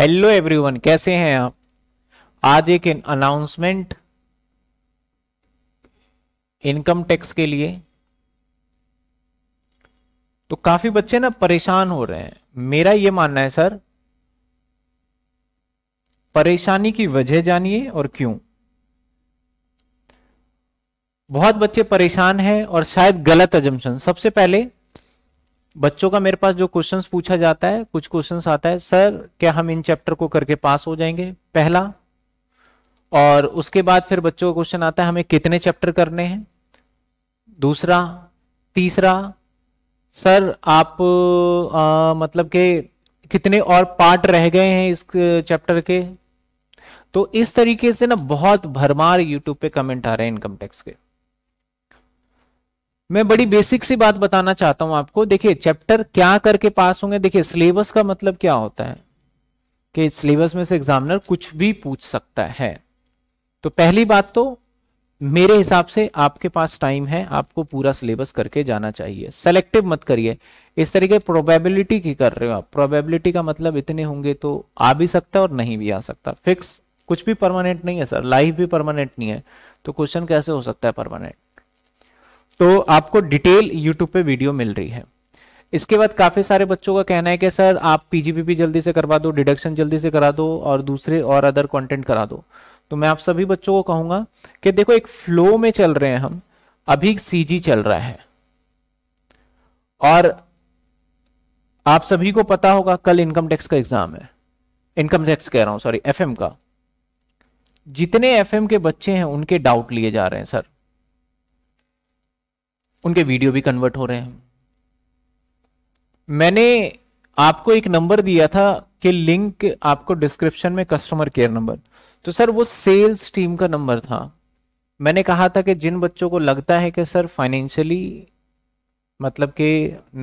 hello everyone कैसे हैं आप आज एक अनाउंसमेंट इनकम टैक्स के लिए तो काफी बच्चे ना परेशान हो रहे हैं मेरा ये मानना है सर परेशानी की वजह जानिए और क्यों बहुत बच्चे परेशान हैं और शायद गलत एजम्पन सबसे पहले बच्चों का मेरे पास जो क्वेश्चंस पूछा जाता है कुछ क्वेश्चंस आता है सर क्या हम इन चैप्टर को करके पास हो जाएंगे पहला और उसके बाद फिर बच्चों का क्वेश्चन आता है हमें कितने चैप्टर करने हैं दूसरा तीसरा सर आप आ, मतलब के कितने और पार्ट रह गए हैं इस चैप्टर के तो इस तरीके से ना बहुत भरमार यूट्यूब पे कमेंट आ रहे हैं इनकम टैक्स के मैं बड़ी बेसिक सी बात बताना चाहता हूं आपको देखिए चैप्टर क्या करके पास होंगे देखिए सिलेबस का मतलब क्या होता है कि सिलेबस में से एग्जामिनर कुछ भी पूछ सकता है तो पहली बात तो मेरे हिसाब से आपके पास टाइम है आपको पूरा सिलेबस करके जाना चाहिए सेलेक्टिव मत करिए इस तरीके प्रोबेबिलिटी की कर रहे हो आप प्रोबेबिलिटी का मतलब इतने होंगे तो आ भी सकता है और नहीं भी आ सकता फिक्स कुछ भी परमानेंट नहीं है सर लाइफ भी परमानेंट नहीं है तो क्वेश्चन कैसे हो सकता है परमानेंट तो आपको डिटेल यूट्यूब पे वीडियो मिल रही है इसके बाद काफ़ी सारे बच्चों का कहना है कि सर आप पीजीपीपी जल्दी से करवा दो डिडक्शन जल्दी से करा दो और दूसरे और अदर कंटेंट करा दो तो मैं आप सभी बच्चों को कहूंगा कि देखो एक फ्लो में चल रहे हैं हम अभी सीजी चल रहा है और आप सभी को पता होगा कल इनकम टैक्स का एग्जाम है इनकम टैक्स कह रहा हूं सॉरी एफ का जितने एफ के बच्चे हैं उनके डाउट लिए जा रहे हैं सर उनके वीडियो भी कन्वर्ट हो रहे हैं मैंने आपको एक नंबर दिया था कि लिंक आपको डिस्क्रिप्शन में कस्टमर केयर नंबर तो सर वो सेल्स टीम का नंबर था मैंने कहा था कि जिन बच्चों को लगता है कि सर फाइनेंशियली मतलब कि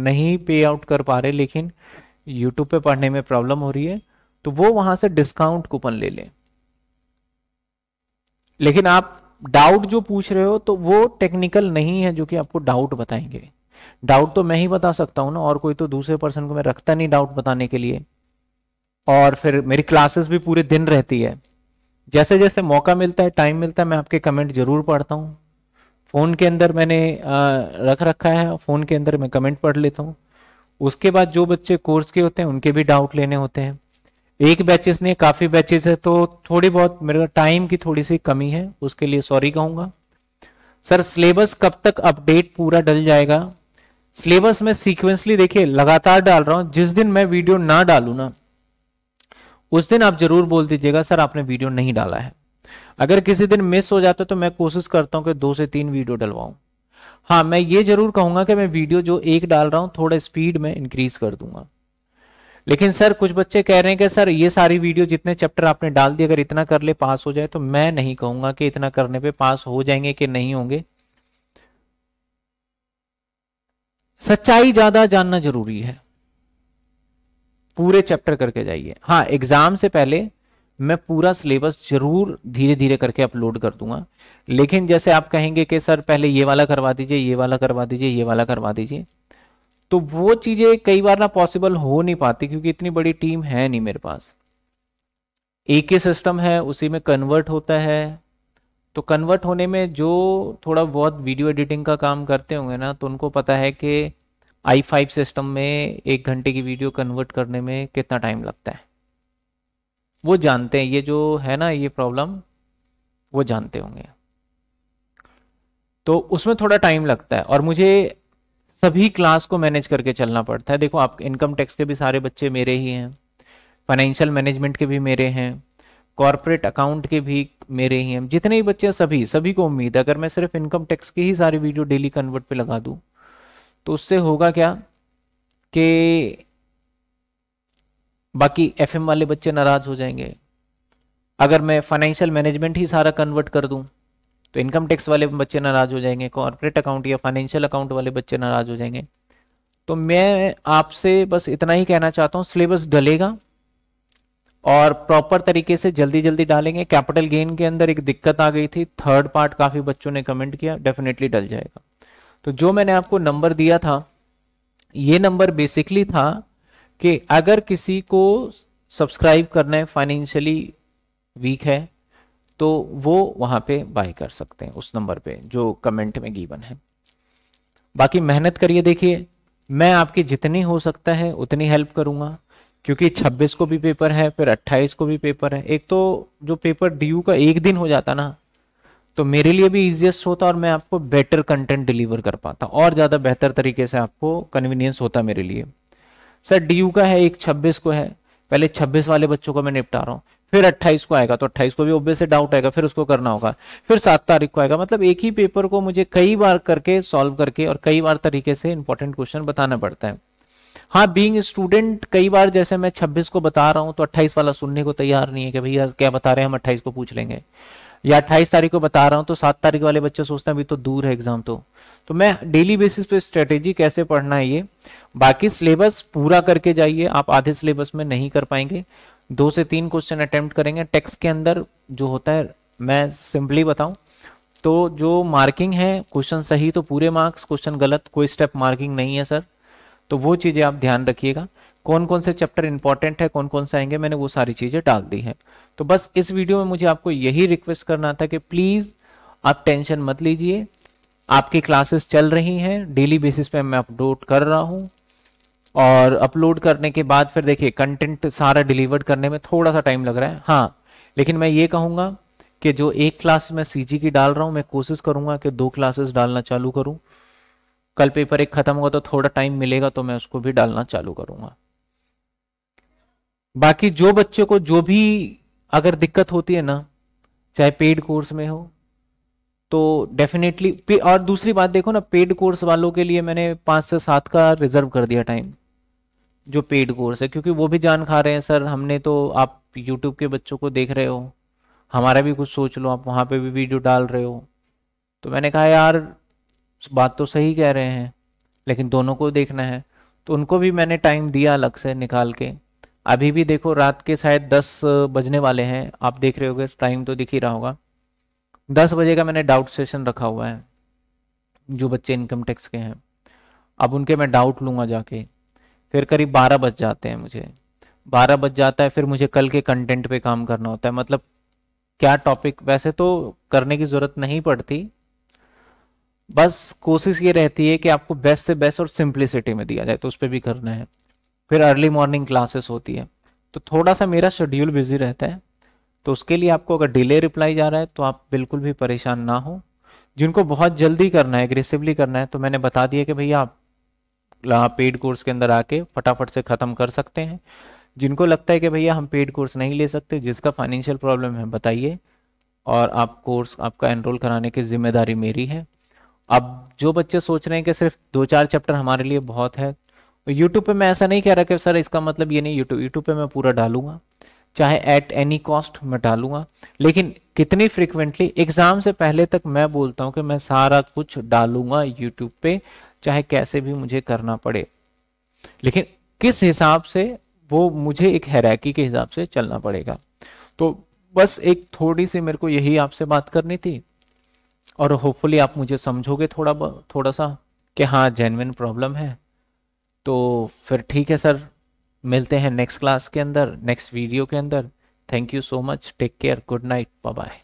नहीं पे आउट कर पा रहे लेकिन यूट्यूब पे पढ़ने में प्रॉब्लम हो रही है तो वो वहां से डिस्काउंट कूपन ले लें लेकिन आप डाउट जो पूछ रहे हो तो वो टेक्निकल नहीं है जो कि आपको डाउट बताएंगे डाउट तो मैं ही बता सकता हूं ना और कोई तो दूसरे पर्सन को मैं रखता नहीं डाउट बताने के लिए और फिर मेरी क्लासेस भी पूरे दिन रहती है जैसे जैसे मौका मिलता है टाइम मिलता है मैं आपके कमेंट जरूर पढ़ता हूँ फ़ोन के अंदर मैंने रख रखा है फ़ोन के अंदर मैं कमेंट पढ़ लेता हूँ उसके बाद जो बच्चे कोर्स के होते हैं उनके भी डाउट लेने होते हैं एक बैचेस नहीं काफी बैचेस है तो थोड़ी बहुत मेरे टाइम की थोड़ी सी कमी है उसके लिए सॉरी कहूंगा सर सिलेबस कब तक अपडेट पूरा डल जाएगा सिलेबस में सीक्वेंसली देखिए लगातार डाल रहा हूं जिस दिन मैं वीडियो ना डालू ना उस दिन आप जरूर बोल दीजिएगा सर आपने वीडियो नहीं डाला है अगर किसी दिन मिस हो जाता है तो मैं कोशिश करता हूं कि दो से तीन वीडियो डलवाऊं हाँ मैं ये जरूर कहूंगा कि मैं वीडियो जो एक डाल रहा हूं थोड़ा स्पीड में इंक्रीज कर दूंगा लेकिन सर कुछ बच्चे कह रहे हैं कि सर ये सारी वीडियो जितने चैप्टर आपने डाल दिए अगर इतना कर ले पास हो जाए तो मैं नहीं कहूंगा कि इतना करने पे पास हो जाएंगे कि नहीं होंगे सच्चाई ज्यादा जानना जरूरी है पूरे चैप्टर करके जाइए हाँ एग्जाम से पहले मैं पूरा सिलेबस जरूर धीरे धीरे करके अपलोड कर दूंगा लेकिन जैसे आप कहेंगे कि सर पहले ये वाला करवा दीजिए ये वाला करवा दीजिए ये वाला करवा दीजिए तो वो चीज़ें कई बार ना पॉसिबल हो नहीं पाती क्योंकि इतनी बड़ी टीम है नहीं मेरे पास एक ही सिस्टम है उसी में कन्वर्ट होता है तो कन्वर्ट होने में जो थोड़ा बहुत वीडियो एडिटिंग का काम करते होंगे ना तो उनको पता है कि आई फाइव सिस्टम में एक घंटे की वीडियो कन्वर्ट करने में कितना टाइम लगता है वो जानते हैं ये जो है ना ये प्रॉब्लम वो जानते होंगे तो उसमें थोड़ा टाइम लगता है और मुझे सभी क्लास को मैनेज करके चलना पड़ता है देखो आप इनकम टैक्स के भी सारे बच्चे मेरे ही हैं फाइनेंशियल मैनेजमेंट के भी मेरे हैं कॉरपोरेट अकाउंट के भी मेरे ही हैं जितने ही बच्चे हैं सभी सभी को उम्मीद है अगर मैं सिर्फ इनकम टैक्स के ही सारी वीडियो डेली कन्वर्ट पे लगा दूँ तो उससे होगा क्या कि बाकी एफ वाले बच्चे नाराज हो जाएंगे अगर मैं फाइनेंशियल मैनेजमेंट ही सारा कन्वर्ट कर दूं तो इनकम टैक्स वाले बच्चे नाराज़ हो जाएंगे कॉरपोरेट अकाउंट या फाइनेंशियल अकाउंट वाले बच्चे नाराज़ हो जाएंगे तो मैं आपसे बस इतना ही कहना चाहता हूँ सिलेबस डलेगा और प्रॉपर तरीके से जल्दी जल्दी डालेंगे कैपिटल गेन के अंदर एक दिक्कत आ गई थी थर्ड पार्ट काफ़ी बच्चों ने कमेंट किया डेफिनेटली डल जाएगा तो जो मैंने आपको नंबर दिया था ये नंबर बेसिकली था कि अगर किसी को सब्सक्राइब करना है फाइनेंशियली वीक है तो वो वहां पे बाय कर सकते हैं उस नंबर पे जो कमेंट में गिवन है बाकी मेहनत करिए देखिए मैं आपकी जितनी हो सकता है उतनी हेल्प करूंगा क्योंकि 26 को भी पेपर है फिर 28 को भी पेपर है एक तो जो पेपर डी का एक दिन हो जाता ना तो मेरे लिए भी इजिएस्ट होता और मैं आपको बेटर कंटेंट डिलीवर कर पाता और ज़्यादा बेहतर तरीके से आपको कन्वीनियंस होता मेरे लिए सर डी का है एक छब्बीस को है पहले छब्बीस वाले बच्चों को मैं निपटा रहा हूँ फिर 28 को आएगा तो 28 को भी ऑब्वियसली डाउट आएगा फिर उसको करना होगा फिर सात तारीख को आएगा मतलब एक ही पेपर को मुझे कई बार करके सॉल्व करके और कई बार तरीके से इंपॉर्टेंट क्वेश्चन बताना पड़ता है हाँ बीइंग स्टूडेंट कई बार जैसे मैं 26 को बता रहा हूं तो 28 वाला सुनने को तैयार नहीं है कि भैया क्या बता रहे हैं हम अट्ठाईस को पूछ लेंगे या अट्ठाईस तारीख को बता रहा हूँ तो सात तारीख वाले बच्चे सोचते हैं अभी तो दूर है एग्जाम तो तो मैं डेली बेसिस पे स्ट्रेटेजी कैसे पढ़ना है ये बाकी सिलेबस पूरा करके जाइए आप आधे सिलेबस में नहीं कर पाएंगे दो से तीन क्वेश्चन अटेम्प्ट करेंगे टेक्स्ट के अंदर जो होता है मैं सिंपली बताऊं तो जो मार्किंग है क्वेश्चन सही तो पूरे मार्क्स क्वेश्चन गलत कोई स्टेप मार्किंग नहीं है सर तो वो चीज़ें आप ध्यान रखिएगा कौन कौन से चैप्टर इंपॉर्टेंट है कौन कौन से आएंगे मैंने वो सारी चीज़ें डाल दी है तो बस इस वीडियो में मुझे आपको यही रिक्वेस्ट करना था कि प्लीज़ आप टेंशन मत लीजिए आपकी क्लासेस चल रही हैं डेली बेसिस पे मैं अपडोट कर रहा हूँ और अपलोड करने के बाद फिर देखिए कंटेंट सारा डिलीवर्ड करने में थोड़ा सा टाइम लग रहा है हाँ लेकिन मैं ये कहूंगा कि जो एक क्लास मैं सी की डाल रहा हूं मैं कोशिश करूंगा कि दो क्लासेस डालना चालू करूं कल पेपर एक ख़त्म होगा तो थोड़ा टाइम मिलेगा तो मैं उसको भी डालना चालू करूंगा बाकी जो बच्चे को जो भी अगर दिक्कत होती है ना चाहे पेड कोर्स में हो तो डेफिनेटली और दूसरी बात देखो ना पेड कोर्स वालों के लिए मैंने पांच से सात का रिजर्व कर दिया टाइम जो पेड कोर्स है क्योंकि वो भी जान खा रहे हैं सर हमने तो आप यूट्यूब के बच्चों को देख रहे हो हमारा भी कुछ सोच लो आप वहाँ पे भी वीडियो डाल रहे हो तो मैंने कहा यार बात तो सही कह रहे हैं लेकिन दोनों को देखना है तो उनको भी मैंने टाइम दिया अलग से निकाल के अभी भी देखो रात के शायद दस बजने वाले हैं आप देख रहे होगे टाइम तो दिख ही रहा होगा दस बजे का मैंने डाउट सेशन रखा हुआ है जो बच्चे इनकम टैक्स के हैं अब उनके मैं डाउट लूँगा जाके फिर करीब बारह बज जाते हैं मुझे बारह बज जाता है फिर मुझे कल के कंटेंट पे काम करना होता है मतलब क्या टॉपिक वैसे तो करने की ज़रूरत नहीं पड़ती बस कोशिश ये रहती है कि आपको बेस्ट से बेस्ट और सिंप्लिसिटी में दिया जाए तो उस पर भी करना है फिर अर्ली मॉर्निंग क्लासेस होती है तो थोड़ा सा मेरा शेड्यूल बिजी रहता है तो उसके लिए आपको अगर डिले रिप्लाई जा रहा है तो आप बिल्कुल भी परेशान ना हो जिनको बहुत जल्दी करना है एग्रेसिवली करना है तो मैंने बता दिया कि भैया आप पेड कोर्स के अंदर आके फटाफट से ख़त्म कर सकते हैं जिनको लगता है कि भैया हम पेड कोर्स नहीं ले सकते जिसका फाइनेंशियल प्रॉब्लम है बताइए और आप कोर्स आपका एनरोल कराने की जिम्मेदारी मेरी है अब जो बच्चे सोच रहे हैं कि सिर्फ दो चार चैप्टर हमारे लिए बहुत है यूट्यूब पे मैं ऐसा नहीं कह रहा कि सर इसका मतलब ये नहीं यूट्यूब यूट्यूब पे मैं पूरा डालूंगा चाहे एट एनी कॉस्ट मैं डालूंगा लेकिन कितनी फ्रिक्वेंटली एग्जाम से पहले तक मैं बोलता हूँ कि मैं सारा कुछ डालूंगा यूट्यूब पे चाहे कैसे भी मुझे करना पड़े लेकिन किस हिसाब से वो मुझे एक हैराकी के हिसाब से चलना पड़ेगा तो बस एक थोड़ी सी मेरे को यही आपसे बात करनी थी और होपफुली आप मुझे समझोगे थोड़ा थोड़ा सा कि हाँ जेनविन प्रॉब्लम है तो फिर ठीक है सर मिलते हैं नेक्स्ट क्लास के अंदर नेक्स्ट वीडियो के अंदर thank you so much take care good night bye